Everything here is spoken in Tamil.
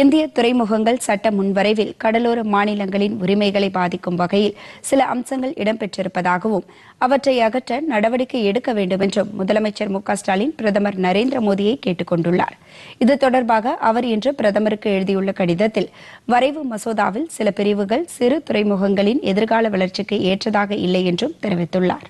இந்திய துறைமுகங்கள் சட்ட முன்வரைவில் கடலோர மாநிலங்களின் உரிமைகளை பாதிக்கும் வகையில் சில அம்சங்கள் இடம்பெற்றிருப்பதாகவும் அவற்றை அகற்ற நடவடிக்கை எடுக்க வேண்டும் என்றும் முதலமைச்சர் மு ஸ்டாலின் பிரதமர் நரேந்திர மோடியை கேட்டுக் கொண்டுள்ளார் இது தொடர்பாக அவர் இன்று பிரதமருக்கு எழுதியுள்ள கடிதத்தில் வரைவு மசோதாவில் சில பிரிவுகள் சிறு துறைமுகங்களின் எதிர்கால வளர்ச்சிக்கு ஏற்றதாக இல்லை என்றும் தெரிவித்துள்ளாா்